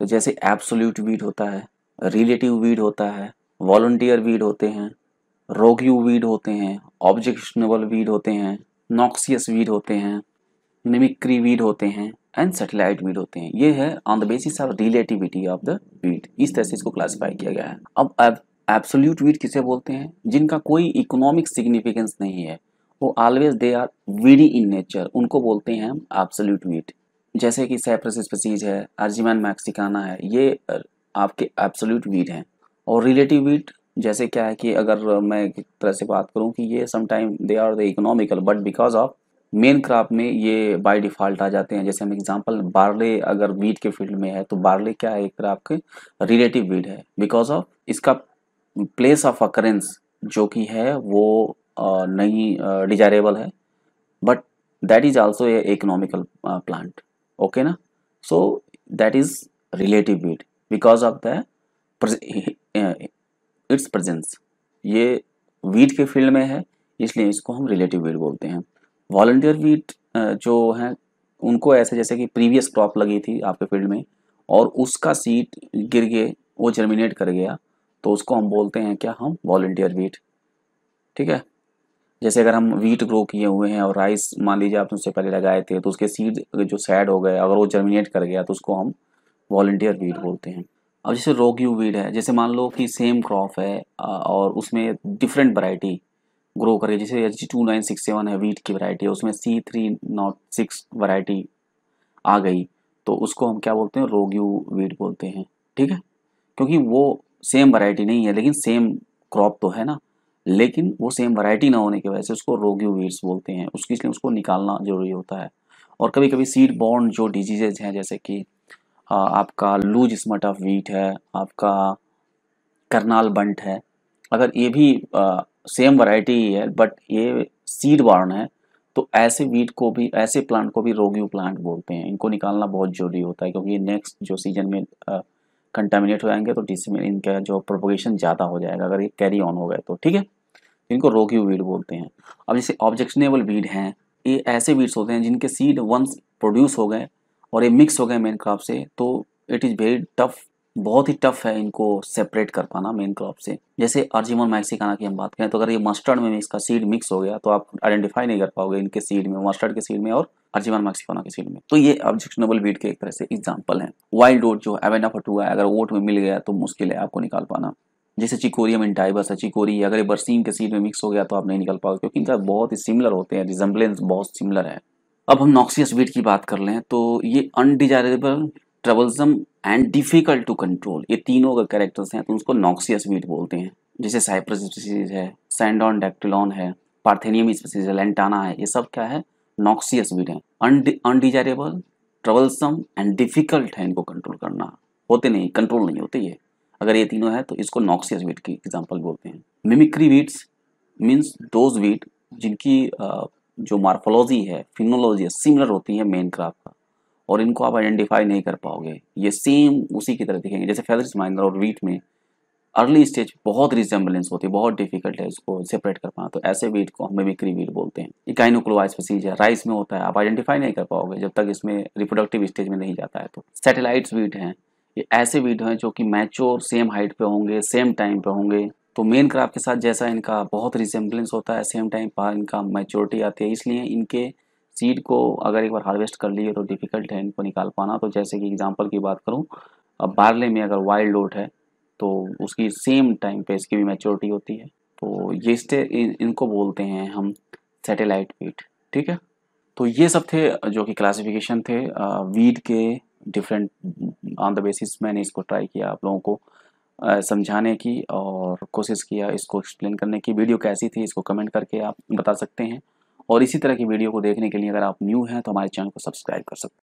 तो जैसे absolute weed होता है रिलेटिव वीड होता है वॉल्टियर वीड होते हैं रोग्यू वीड होते हैं ऑब्जेक्शनेबल वीड होते हैं नॉक्सियस वीड होते हैं निमिक्री वीड होते हैं एंड सेटेलाइट वीड होते हैं ये है on the basis of relativity of the weed इस तरह से इसको क्लासिफाई किया गया है अब एब्सोल्यूट वीड किसे बोलते हैं जिनका कोई इकोनॉमिक सिग्निफिकेंस नहीं है वो always they are weedy in nature उनको बोलते हैं हम एब्सोल्यूट वीड जैसे कि सैप्रस स्पेसीज है अर्जिमन मैक्सिकाना है ये आपके एब्सोल्यूट वीट हैं और रिलेटिव वीट जैसे क्या है कि अगर मैं एक तरह से बात करूं कि ये sometime they are the economical but because of main crop में ये बाय डिफ़ॉल्ट आ जाते हैं जैसे हम एग्जांपल बार्ले अगर वीट के फील्ड में है तो बार्ले क्या है एक तरह आपके रिलेटिव वीट है बिकॉज ऑफ इसका प्लेस ऑफ अकरेंस जो कि है वो नहीं डिजायरेबल है but that is also a economical plant okay na so that is relative weight because of the its presence eh, ये वीट के फील्ड में है इसलिए इसको हम रिलेटिव वीट बोलते हैं वॉल्टियर वीट eh, जो है उनको ऐसे जैसे कि प्रीवियस क्रॉप लगी थी आपके फील्ड में और उसका सीड गिर गए वो जर्मिनेट कर गया तो उसको हम बोलते हैं क्या हम वॉल्टियर वीट ठीक है जैसे अगर हम वीट ग्रो किए हुए हैं और राइस मान लीजिए आपने उससे पहले लगाए थे तो उसके सीड जो सैड हो गए अगर वो जर्मिनेट कर गया तो उसको हम वॉल्टियर वीट बोलते हैं अब जैसे रोग्यू वीड है जैसे मान लो कि सेम क्रॉप है और उसमें डिफरेंट वरायटी ग्रो करे जैसे H two nine six seven है वीट की वरायटी है उसमें C three nought six variety आ गई तो उसको हम क्या बोलते हैं रोग्यू वीट बोलते हैं ठीक है क्योंकि वो सेम वरायटी नहीं है लेकिन सेम क्रॉप तो है ना लेकिन वो सेम वैरायटी ना होने की वजह से उसको रोग्यू वीड्स बोलते हैं उसके इसलिए उसको निकालना जरूरी होता है और कभी कभी सीड बॉन्ड जो डिजीजेज हैं जैसे कि आपका लूज स्मट ऑफ वीट है आपका करनाल बंट है अगर ये भी आ, सेम वैरायटी ही है बट ये सीड बॉर्न है तो ऐसे वीट को भी ऐसे प्लांट को भी रोग्यू प्लांट बोलते हैं इनको निकालना बहुत ज़रूरी होता है क्योंकि नेक्स्ट जो सीजन में कंटामिनेट हो जाएंगे तो डिसमिन इनका जो प्रोपोगेशन ज़्यादा हो जाएगा अगर ये कैरी ऑन हो गए तो ठीक है इनको रोगी वीड बोलते हैं अब जैसे ऑब्जेक्शनेबल वीड हैं ये ऐसे वीड्स होते हैं जिनके सीड वंस प्रोड्यूस हो गए और ये मिक्स हो गए मेन क्रॉप से तो इट इज़ वेरी टफ बहुत ही टफ है इनको सेपरेट कर पाना मेन क्रॉप से जैसे अर्जिमोन मैक्सिकाना की हम बात करें तो अगर ये मस्टर्ड में इसका सीड मिक्स हो गया तो आप आइडेंटिफाई नहीं कर पाओगे इनके सीड में मस्टर्ड के सीड में और अर्जिमोन मैक्सिकाना के सीड में तो ये ऑब्जेक्शनेबल वीड के एक तरह से एग्जाम्पल है वाइल्ड ओट जो एवेना फटुआ है अगर ओट में मिल गया तो मुश्किल है आपको निकाल पाना जैसे चिकोरियम इंटाइबस है चिकोरी अगर ये बरसीम के सीड में मिक्स हो गया तो आप नहीं निकल पाओगे क्योंकि इनका बहुत ही सिमिलर होते हैं रिजम्बलेंस बहुत सिमिलर है अब हम नॉक्सियस वीट की बात कर लें तो ये undesirable troublesome and difficult to control ये तीनों अगर कैरेक्टर्स हैं तो उसको नॉक्सियस वीट बोलते हैं जैसे साइप्रस स्पीसीज है सैंडॉन डेक्टिलॉन है पार्थेनियम स्पीसीज है लेंटाना है ये सब क्या है नॉक्सियस वीट है अनडिजायरेबल ट्रबल्सम एंड डिफिकल्ट है इनको कंट्रोल करना होते नहीं कंट्रोल नहीं होते ये अगर ये तीनों है तो इसको नॉक्सियस वीट की एग्जाम्पल बोलते हैं mimicry weeds means those weed जिनकी जो मार्फोलॉजी है फिनोलॉजी है सिमिलर होती है मेन क्रॉप का और इनको आप आइडेंटिफाई नहीं कर पाओगे ये सेम उसी की तरह दिखेंगे जैसे फेदरिस माइनर और वीट में अर्ली स्टेज बहुत रिजेंबलेंस होती है बहुत डिफिकल्ट है इसको सेपरेट कर पाना तो ऐसे वीट को हम मिमिक्री वीट बोलते हैं इकाइनोक्लोवाइस स्पीसीज है राइस में होता है आप आइडेंटिफाई नहीं कर पाओगे जब तक इसमें रिप्रोडक्टिव स्टेज में नहीं जाता है तो सेटेलाइट वीट हैं ये ऐसे वीडियो हैं जो कि मैच्योर सेम हाइट पे होंगे सेम टाइम पे होंगे तो मेन क्राफ्ट के साथ जैसा इनका बहुत रिजेम्बलेंस होता है सेम टाइम पर इनका मैच्योरिटी आती है इसलिए इनके सीड को अगर एक बार हार्वेस्ट कर लिए तो डिफ़िकल्ट है इनको निकाल पाना तो जैसे कि एग्जाम्पल की बात करूँ अब बारले में अगर वाइल्ड ओट है तो उसकी सेम टाइम पे इसकी भी मैच्योरिटी होती है तो ये इन, इनको बोलते हैं हम सैटेलाइट वीट ठीक है तो ये सब थे जो कि क्लासिफिकेशन थे वीट के डिफरेंट ऑन द बेसिस मैंने इसको ट्राई किया आप लोगों को समझाने की और कोशिश किया इसको एक्सप्लेन करने की वीडियो कैसी थी इसको कमेंट करके आप बता सकते हैं और इसी तरह की वीडियो को देखने के लिए अगर आप न्यू हैं तो हमारे चैनल को सब्सक्राइब कर सकते हैं